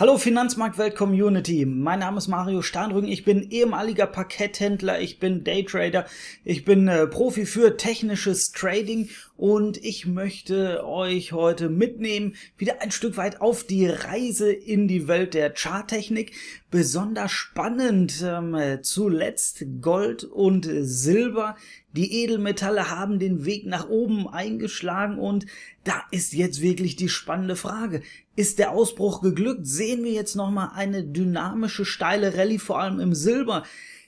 Hallo Finanzmarktwelt-Community, mein Name ist Mario Steinrücken, ich bin ehemaliger Parketthändler, ich bin Daytrader, ich bin äh, Profi für technisches Trading und ich möchte euch heute mitnehmen, wieder ein Stück weit auf die Reise in die Welt der Charttechnik, besonders spannend. Ähm, äh, zuletzt Gold und Silber. Die Edelmetalle haben den Weg nach oben eingeschlagen und da ist jetzt wirklich die spannende Frage. Ist der Ausbruch geglückt? Sehen wir jetzt nochmal eine dynamische, steile Rallye, vor allem im Silber?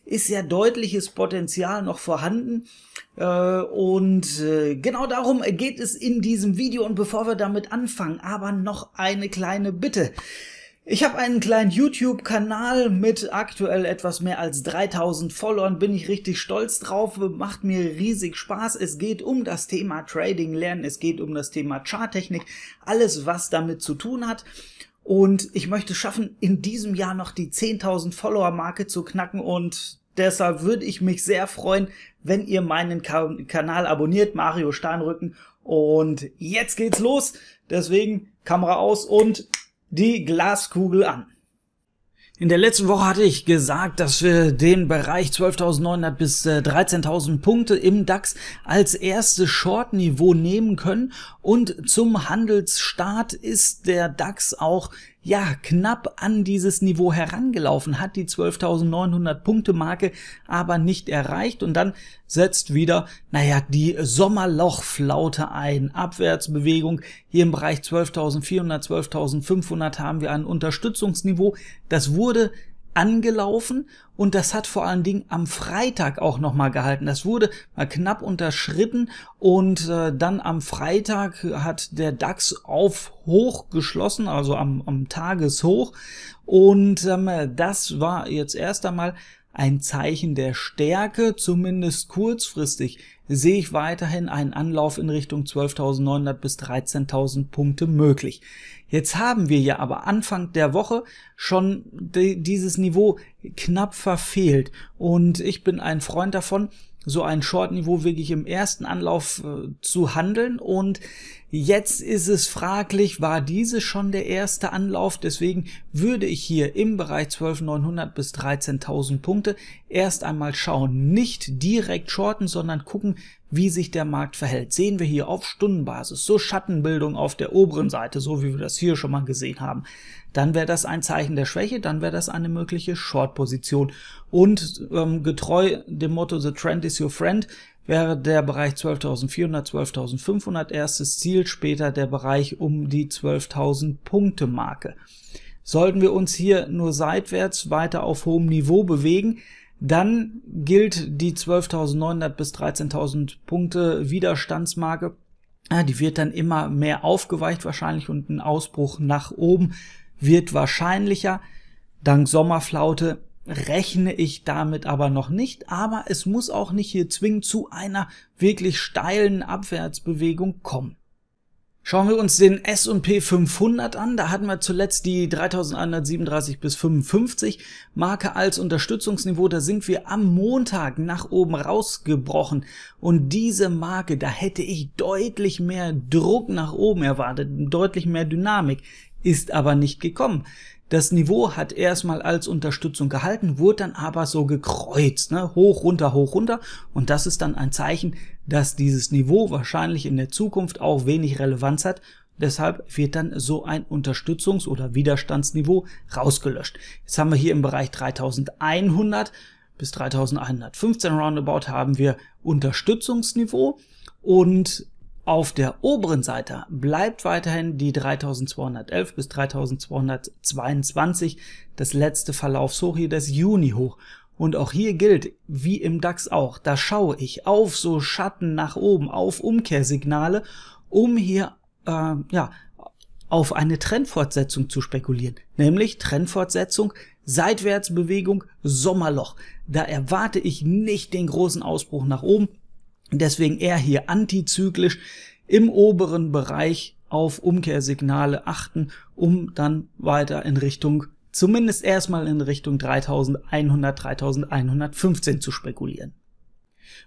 ist ja deutliches Potenzial noch vorhanden. Äh, und äh, genau darum geht es in diesem Video. Und bevor wir damit anfangen, aber noch eine kleine Bitte. Ich habe einen kleinen YouTube-Kanal mit aktuell etwas mehr als 3000 Followern, bin ich richtig stolz drauf, macht mir riesig Spaß. Es geht um das Thema Trading lernen, es geht um das Thema Charttechnik, alles was damit zu tun hat. Und ich möchte schaffen, in diesem Jahr noch die 10.000 Follower-Marke zu knacken und deshalb würde ich mich sehr freuen, wenn ihr meinen kan Kanal abonniert, Mario Steinrücken. Und jetzt geht's los, deswegen Kamera aus und die Glaskugel an. In der letzten Woche hatte ich gesagt, dass wir den Bereich 12.900 bis 13.000 äh, Punkte im DAX als erstes Short-Niveau nehmen können und zum Handelsstart ist der DAX auch ja, knapp an dieses Niveau herangelaufen, hat die 12.900 Punkte Marke aber nicht erreicht und dann setzt wieder, naja, die Sommerlochflaute ein. Abwärtsbewegung hier im Bereich 12.400, 12.500 haben wir ein Unterstützungsniveau. Das wurde angelaufen und das hat vor allen Dingen am Freitag auch nochmal gehalten. Das wurde mal knapp unterschritten und äh, dann am Freitag hat der DAX auf hoch geschlossen, also am, am Tageshoch und ähm, das war jetzt erst einmal ein Zeichen der Stärke, zumindest kurzfristig sehe ich weiterhin einen Anlauf in Richtung 12.900 bis 13.000 Punkte möglich. Jetzt haben wir ja aber Anfang der Woche schon dieses Niveau knapp verfehlt und ich bin ein Freund davon, so ein Short-Niveau wirklich im ersten Anlauf äh, zu handeln. Und jetzt ist es fraglich, war diese schon der erste Anlauf? Deswegen würde ich hier im Bereich 12.900 bis 13.000 Punkte erst einmal schauen. Nicht direkt shorten, sondern gucken, wie sich der Markt verhält. Sehen wir hier auf Stundenbasis, so Schattenbildung auf der oberen Seite, so wie wir das hier schon mal gesehen haben, dann wäre das ein Zeichen der Schwäche, dann wäre das eine mögliche Short-Position. Und ähm, getreu dem Motto The Trend is your friend wäre der Bereich 12.400, 12.500 erstes Ziel, später der Bereich um die 12.000 Punkte Marke. Sollten wir uns hier nur seitwärts weiter auf hohem Niveau bewegen, dann gilt die 12.900 bis 13.000 Punkte Widerstandsmarke. Die wird dann immer mehr aufgeweicht wahrscheinlich und ein Ausbruch nach oben wird wahrscheinlicher. Dank Sommerflaute rechne ich damit aber noch nicht, aber es muss auch nicht hier zwingend zu einer wirklich steilen Abwärtsbewegung kommen. Schauen wir uns den S&P 500 an. Da hatten wir zuletzt die 3137 bis 55 Marke als Unterstützungsniveau. Da sind wir am Montag nach oben rausgebrochen. Und diese Marke, da hätte ich deutlich mehr Druck nach oben erwartet, deutlich mehr Dynamik, ist aber nicht gekommen. Das Niveau hat erstmal als Unterstützung gehalten, wurde dann aber so gekreuzt, ne? hoch, runter, hoch, runter. Und das ist dann ein Zeichen, dass dieses Niveau wahrscheinlich in der Zukunft auch wenig Relevanz hat. Deshalb wird dann so ein Unterstützungs- oder Widerstandsniveau rausgelöscht. Jetzt haben wir hier im Bereich 3100 bis 3115 roundabout haben wir Unterstützungsniveau und auf der oberen Seite bleibt weiterhin die 3211 bis 3222, das letzte Verlaufshoch hier, das Juni-Hoch. Und auch hier gilt, wie im DAX auch, da schaue ich auf so Schatten nach oben, auf Umkehrsignale, um hier äh, ja, auf eine Trendfortsetzung zu spekulieren. Nämlich Trendfortsetzung, Seitwärtsbewegung, Sommerloch. Da erwarte ich nicht den großen Ausbruch nach oben, Deswegen eher hier antizyklisch im oberen Bereich auf Umkehrsignale achten, um dann weiter in Richtung, zumindest erstmal in Richtung 3100, 3115 zu spekulieren.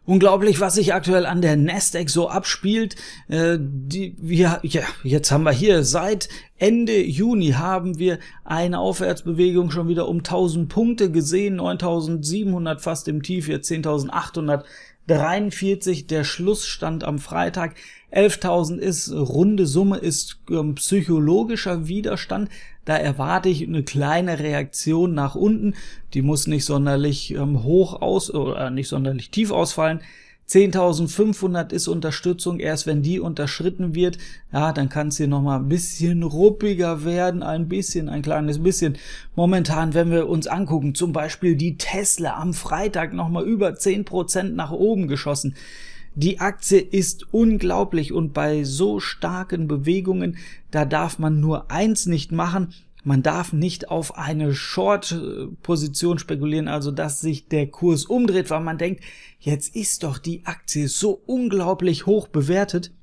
Unglaublich, was sich aktuell an der Nasdaq so abspielt. Äh, die, wir, ja, jetzt haben wir hier seit Ende Juni haben wir eine Aufwärtsbewegung schon wieder um 1000 Punkte gesehen, 9700 fast im Tief, jetzt 10800 43 der Schlussstand am Freitag. 11.000 ist runde Summe, ist ähm, psychologischer Widerstand. Da erwarte ich eine kleine Reaktion nach unten. Die muss nicht sonderlich ähm, hoch aus oder nicht sonderlich tief ausfallen. 10.500 ist Unterstützung, erst wenn die unterschritten wird, ja, dann kann es hier nochmal ein bisschen ruppiger werden, ein bisschen, ein kleines bisschen. Momentan, wenn wir uns angucken, zum Beispiel die Tesla am Freitag nochmal über 10% nach oben geschossen. Die Aktie ist unglaublich und bei so starken Bewegungen, da darf man nur eins nicht machen, man darf nicht auf eine Short-Position spekulieren, also dass sich der Kurs umdreht, weil man denkt, jetzt ist doch die Aktie so unglaublich hoch bewertet.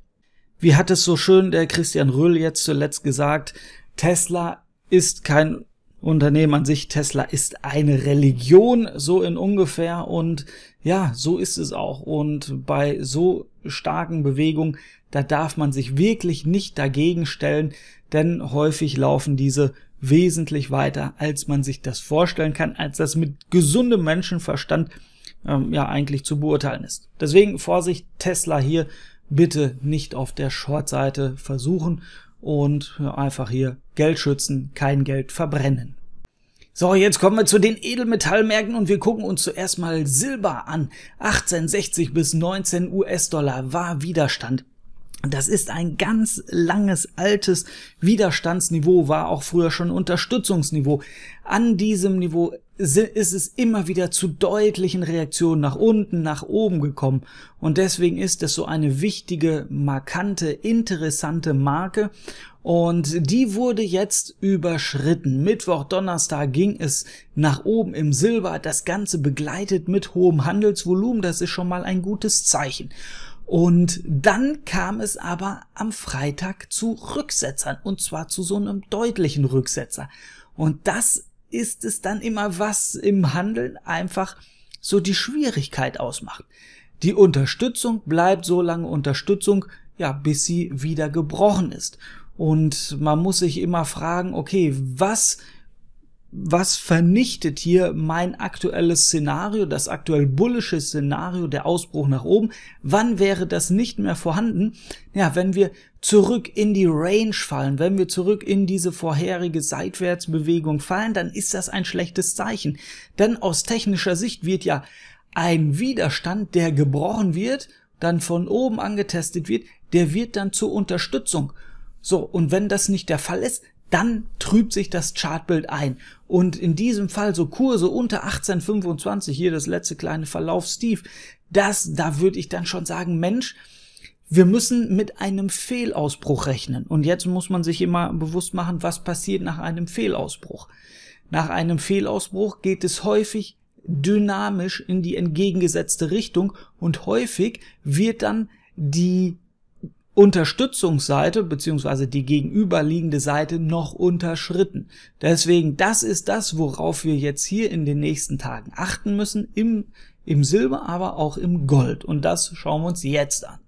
Wie hat es so schön der Christian Röhl jetzt zuletzt gesagt, Tesla ist kein Unternehmen an sich, Tesla ist eine Religion, so in ungefähr. Und ja, so ist es auch. Und bei so starken Bewegungen, da darf man sich wirklich nicht dagegen stellen, denn häufig laufen diese wesentlich weiter, als man sich das vorstellen kann, als das mit gesundem Menschenverstand ähm, ja eigentlich zu beurteilen ist. Deswegen Vorsicht, Tesla hier bitte nicht auf der Short-Seite versuchen und äh, einfach hier Geld schützen, kein Geld verbrennen. So, jetzt kommen wir zu den Edelmetallmärkten und wir gucken uns zuerst mal Silber an. 1860 bis 19 US-Dollar war Widerstand. Das ist ein ganz langes, altes Widerstandsniveau, war auch früher schon Unterstützungsniveau. An diesem Niveau ist es immer wieder zu deutlichen Reaktionen nach unten, nach oben gekommen. Und deswegen ist es so eine wichtige, markante, interessante Marke. Und die wurde jetzt überschritten. Mittwoch, Donnerstag ging es nach oben im Silber. Das Ganze begleitet mit hohem Handelsvolumen. Das ist schon mal ein gutes Zeichen. Und dann kam es aber am Freitag zu Rücksetzern und zwar zu so einem deutlichen Rücksetzer. Und das ist es dann immer, was im Handeln einfach so die Schwierigkeit ausmacht. Die Unterstützung bleibt so lange Unterstützung, ja, bis sie wieder gebrochen ist. Und man muss sich immer fragen, okay, was was vernichtet hier mein aktuelles Szenario, das aktuell bullische Szenario, der Ausbruch nach oben? Wann wäre das nicht mehr vorhanden? Ja, wenn wir zurück in die Range fallen, wenn wir zurück in diese vorherige Seitwärtsbewegung fallen, dann ist das ein schlechtes Zeichen. Denn aus technischer Sicht wird ja ein Widerstand, der gebrochen wird, dann von oben angetestet wird, der wird dann zur Unterstützung. So, und wenn das nicht der Fall ist, dann trübt sich das Chartbild ein. Und in diesem Fall so Kurse unter 1825, hier das letzte kleine Verlauf Steve, das, da würde ich dann schon sagen, Mensch, wir müssen mit einem Fehlausbruch rechnen. Und jetzt muss man sich immer bewusst machen, was passiert nach einem Fehlausbruch. Nach einem Fehlausbruch geht es häufig dynamisch in die entgegengesetzte Richtung und häufig wird dann die Unterstützungsseite beziehungsweise die gegenüberliegende Seite noch unterschritten. Deswegen, das ist das, worauf wir jetzt hier in den nächsten Tagen achten müssen, im, im Silber, aber auch im Gold. Und das schauen wir uns jetzt an.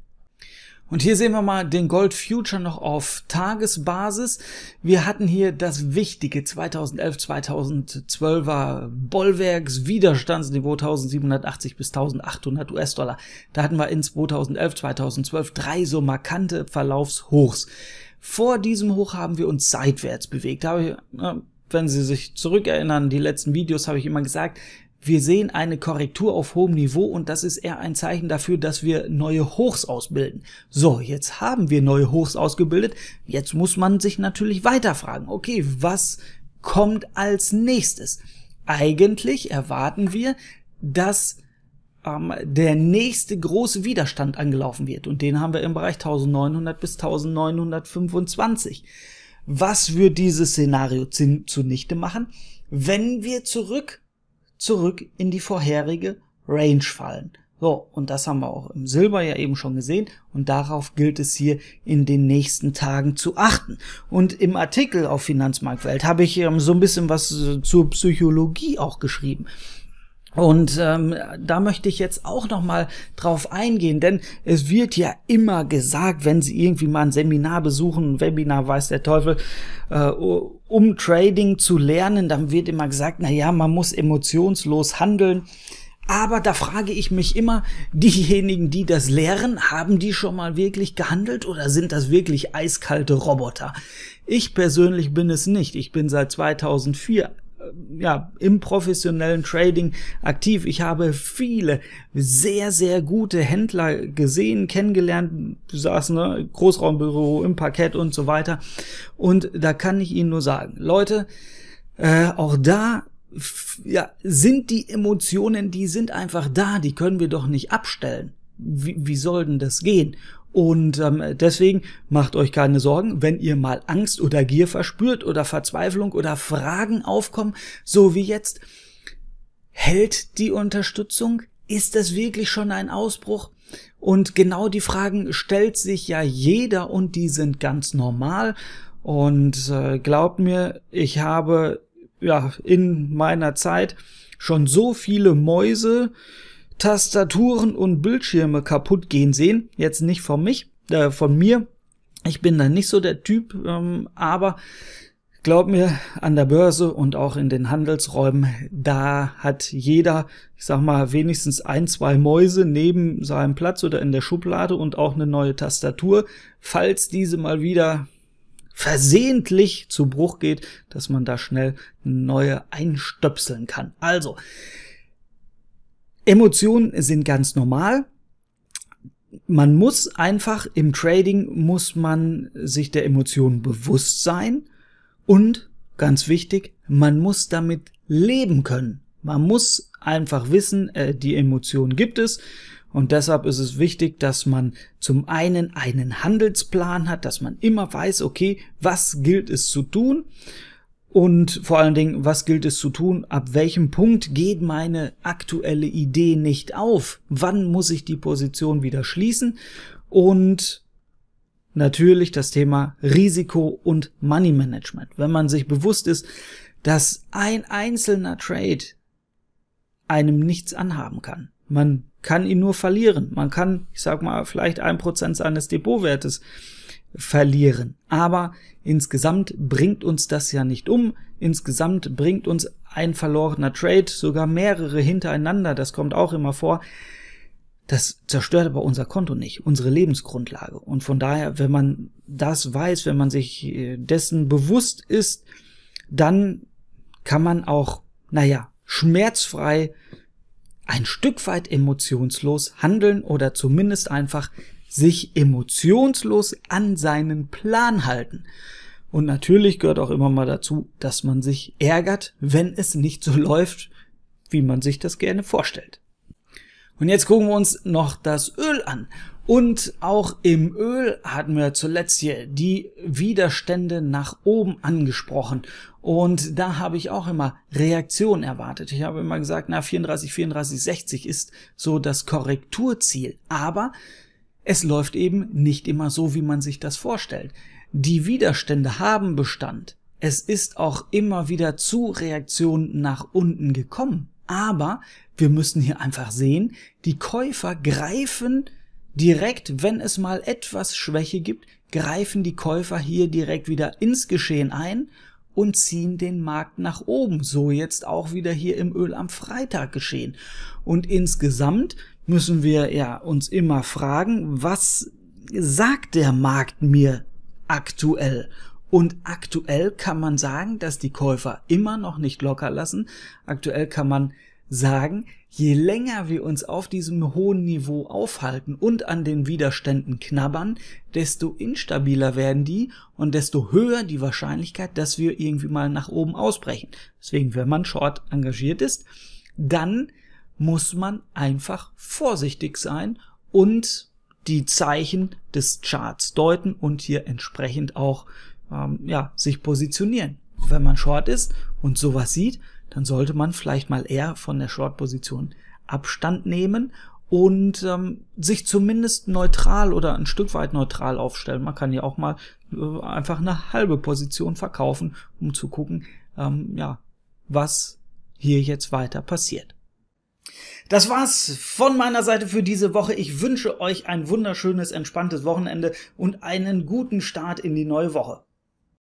Und hier sehen wir mal den Gold Future noch auf Tagesbasis. Wir hatten hier das wichtige 2011-2012er Bollwerks Widerstandsniveau 1780 bis 1800 US-Dollar. Da hatten wir in 2011-2012 drei so markante Verlaufshochs. Vor diesem Hoch haben wir uns seitwärts bewegt. Da habe ich, wenn Sie sich zurückerinnern, die letzten Videos habe ich immer gesagt, wir sehen eine Korrektur auf hohem Niveau und das ist eher ein Zeichen dafür, dass wir neue Hochs ausbilden. So, jetzt haben wir neue Hochs ausgebildet. Jetzt muss man sich natürlich weiter fragen, okay, was kommt als nächstes? Eigentlich erwarten wir, dass ähm, der nächste große Widerstand angelaufen wird und den haben wir im Bereich 1900 bis 1925. Was würde dieses Szenario zunichte machen, wenn wir zurück zurück in die vorherige Range fallen. So, und das haben wir auch im Silber ja eben schon gesehen und darauf gilt es hier in den nächsten Tagen zu achten. Und im Artikel auf Finanzmarktwelt habe ich ähm, so ein bisschen was äh, zur Psychologie auch geschrieben. Und ähm, da möchte ich jetzt auch nochmal drauf eingehen, denn es wird ja immer gesagt, wenn Sie irgendwie mal ein Seminar besuchen, ein Webinar weiß der Teufel, äh, um Trading zu lernen, dann wird immer gesagt, na ja, man muss emotionslos handeln. Aber da frage ich mich immer, diejenigen, die das lehren, haben die schon mal wirklich gehandelt oder sind das wirklich eiskalte Roboter? Ich persönlich bin es nicht. Ich bin seit 2004 ja, im professionellen Trading aktiv. Ich habe viele sehr, sehr gute Händler gesehen, kennengelernt, saßen ne, Großraumbüro im Parkett und so weiter. Und da kann ich Ihnen nur sagen, Leute, äh, auch da ja, sind die Emotionen, die sind einfach da, die können wir doch nicht abstellen. Wie, wie soll denn das gehen? Und ähm, deswegen macht euch keine Sorgen, wenn ihr mal Angst oder Gier verspürt oder Verzweiflung oder Fragen aufkommen, so wie jetzt. Hält die Unterstützung? Ist das wirklich schon ein Ausbruch? Und genau die Fragen stellt sich ja jeder und die sind ganz normal. Und äh, glaubt mir, ich habe ja in meiner Zeit schon so viele Mäuse Tastaturen und Bildschirme kaputt gehen sehen. Jetzt nicht von mich, äh, von mir. Ich bin da nicht so der Typ, ähm, aber glaub mir, an der Börse und auch in den Handelsräumen, da hat jeder, ich sag mal, wenigstens ein, zwei Mäuse neben seinem Platz oder in der Schublade und auch eine neue Tastatur, falls diese mal wieder versehentlich zu Bruch geht, dass man da schnell eine neue einstöpseln kann. Also, Emotionen sind ganz normal. Man muss einfach im Trading muss man sich der Emotionen bewusst sein und ganz wichtig, man muss damit leben können. Man muss einfach wissen, äh, die Emotionen gibt es und deshalb ist es wichtig, dass man zum einen einen Handelsplan hat, dass man immer weiß, okay, was gilt es zu tun und vor allen Dingen, was gilt es zu tun? Ab welchem Punkt geht meine aktuelle Idee nicht auf? Wann muss ich die Position wieder schließen? Und natürlich das Thema Risiko und Money Management. Wenn man sich bewusst ist, dass ein einzelner Trade einem nichts anhaben kann. Man kann ihn nur verlieren. Man kann, ich sag mal, vielleicht ein Prozent seines Depotwertes verlieren. Aber insgesamt bringt uns das ja nicht um. Insgesamt bringt uns ein verlorener Trade, sogar mehrere hintereinander, das kommt auch immer vor. Das zerstört aber unser Konto nicht, unsere Lebensgrundlage. Und von daher, wenn man das weiß, wenn man sich äh, dessen bewusst ist, dann kann man auch, naja, schmerzfrei ein Stück weit emotionslos handeln oder zumindest einfach sich emotionslos an seinen Plan halten. Und natürlich gehört auch immer mal dazu, dass man sich ärgert, wenn es nicht so läuft, wie man sich das gerne vorstellt. Und jetzt gucken wir uns noch das Öl an. Und auch im Öl hatten wir zuletzt hier die Widerstände nach oben angesprochen. Und da habe ich auch immer Reaktionen erwartet. Ich habe immer gesagt, na 34, 34, 60 ist so das Korrekturziel. Aber es läuft eben nicht immer so, wie man sich das vorstellt. Die Widerstände haben Bestand. Es ist auch immer wieder zu Reaktionen nach unten gekommen. Aber wir müssen hier einfach sehen, die Käufer greifen direkt, wenn es mal etwas Schwäche gibt, greifen die Käufer hier direkt wieder ins Geschehen ein und ziehen den Markt nach oben. So jetzt auch wieder hier im Öl am Freitag geschehen. Und insgesamt müssen wir ja uns immer fragen, was sagt der Markt mir aktuell? Und aktuell kann man sagen, dass die Käufer immer noch nicht locker lassen. Aktuell kann man sagen, je länger wir uns auf diesem hohen Niveau aufhalten und an den Widerständen knabbern, desto instabiler werden die und desto höher die Wahrscheinlichkeit, dass wir irgendwie mal nach oben ausbrechen. Deswegen, wenn man short engagiert ist, dann muss man einfach vorsichtig sein und die Zeichen des Charts deuten und hier entsprechend auch ähm, ja, sich positionieren. Wenn man Short ist und sowas sieht, dann sollte man vielleicht mal eher von der Short-Position Abstand nehmen und ähm, sich zumindest neutral oder ein Stück weit neutral aufstellen. Man kann ja auch mal äh, einfach eine halbe Position verkaufen, um zu gucken, ähm, ja, was hier jetzt weiter passiert. Das war's von meiner Seite für diese Woche. Ich wünsche euch ein wunderschönes, entspanntes Wochenende und einen guten Start in die neue Woche.